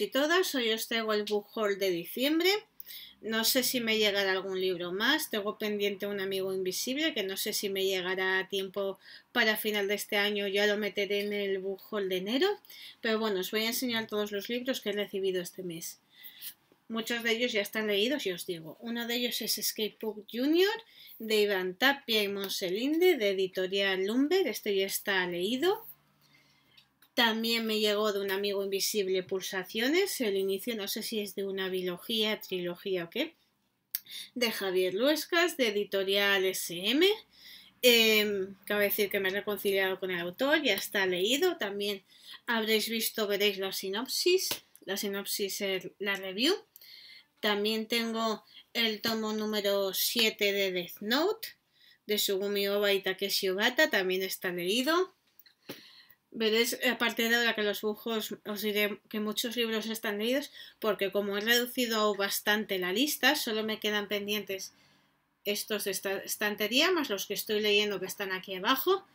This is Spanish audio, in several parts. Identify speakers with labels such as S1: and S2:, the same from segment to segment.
S1: y todas, hoy os traigo el book haul de diciembre. No sé si me llegará algún libro más, tengo pendiente un amigo invisible que no sé si me llegará a tiempo para final de este año, ya lo meteré en el book haul de enero, pero bueno, os voy a enseñar todos los libros que he recibido este mes. Muchos de ellos ya están leídos y os digo, uno de ellos es Escape Book Junior de Iván Tapia y Monselinde de Editorial Lumber, este ya está leído. También me llegó de un amigo invisible Pulsaciones, el inicio no sé si es de una biología, trilogía o qué, de Javier Luescas, de editorial SM. Em, cabe decir que me he reconciliado con el autor, ya está leído. También habréis visto, veréis la sinopsis, la sinopsis, es la review. También tengo el tomo número 7 de Death Note, de Sugumi Oba y Takeshi Ogata, también está leído. Veréis, eh, a partir de ahora que los dibujos, os diré que muchos libros están leídos, porque como he reducido bastante la lista, solo me quedan pendientes estos de esta estantería, más los que estoy leyendo que están aquí abajo,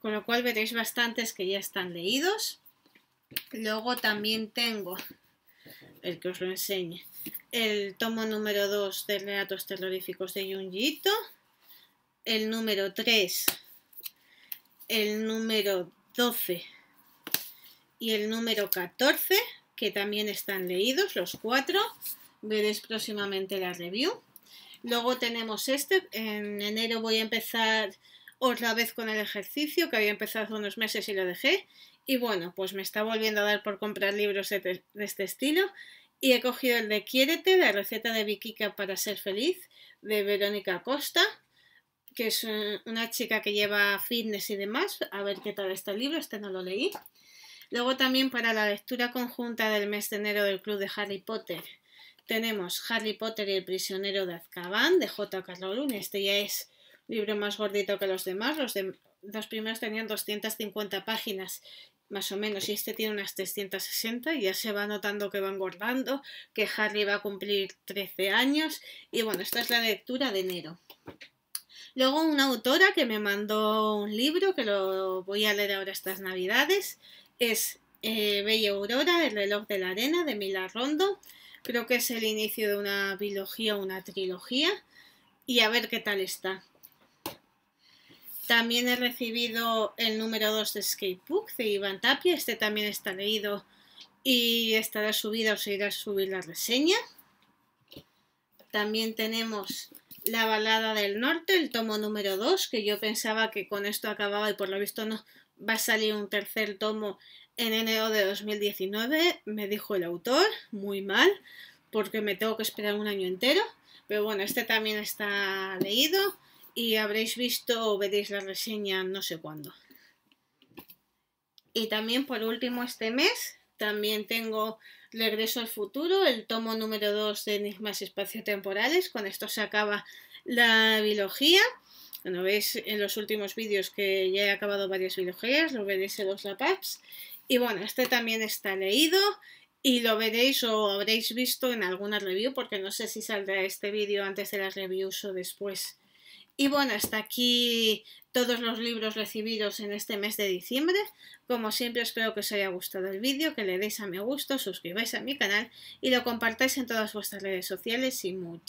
S1: con lo cual veréis bastantes que ya están leídos. Luego también tengo, el que os lo enseñe, el tomo número 2 de Relatos Terroríficos de Junjito, el número 3, el número 12 y el número 14, que también están leídos, los cuatro. Veréis próximamente la review. Luego tenemos este. En enero voy a empezar otra vez con el ejercicio, que había empezado hace unos meses y lo dejé. Y bueno, pues me está volviendo a dar por comprar libros de, este estilo. Y he cogido el de Quiérete, la receta de Viquica para ser feliz, de Verónica Costa que es eh, una chica que lleva fitness y demás. A ver qué tal está el libro, este no lo leí. Luego también para la lectura conjunta del mes de enero del Club de Harry Potter tenemos Harry Potter y el prisionero de Azkaban de J.K. Rowling. Este ya es un libro más gordito que los demás. Los, de, los primeros tenían 250 páginas más o menos, y este tiene unas 360, y ya se va notando que va engordando, que Harry va a cumplir 13 años, y bueno, esta es la lectura de enero. Luego una autora que me mandó un libro, que lo voy a leer ahora estas navidades, es eh, Bella Aurora, El reloj de la arena, de Mila Rondo. Creo que es el inicio de una biología, una trilogía. Y a ver qué tal está. También he recibido el número 2 de Skatebook de Iván Tapia. Este también está leído y estará subida o se irá a subir la reseña. También tenemos la balada del norte, el tomo número 2, que yo pensaba que con esto acababa y por lo visto no va a salir un tercer tomo en enero de 2019, me dijo el autor, muy mal, porque me tengo que esperar un año entero, pero bueno, este también está leído y habréis visto o veréis la reseña no sé cuándo. Y también por último este mes también tengo Regreso al futuro, el tomo número 2 de Enigmas Espaciotemporales. Con esto se acaba la biología. Bueno, veis en los últimos vídeos que ya he acabado varias biologías, lo veréis en los lapaps. Y bueno, este también está leído y lo veréis o habréis visto en alguna review, porque no sé si saldrá este vídeo antes de las reviews o después. Y bueno, hasta aquí todos los libros recibidos en este mes de diciembre. Como siempre espero que os haya gustado el vídeo, que le deis a me gusto, suscribáis a mi canal y lo compartáis en todas vuestras redes sociales y muchísimas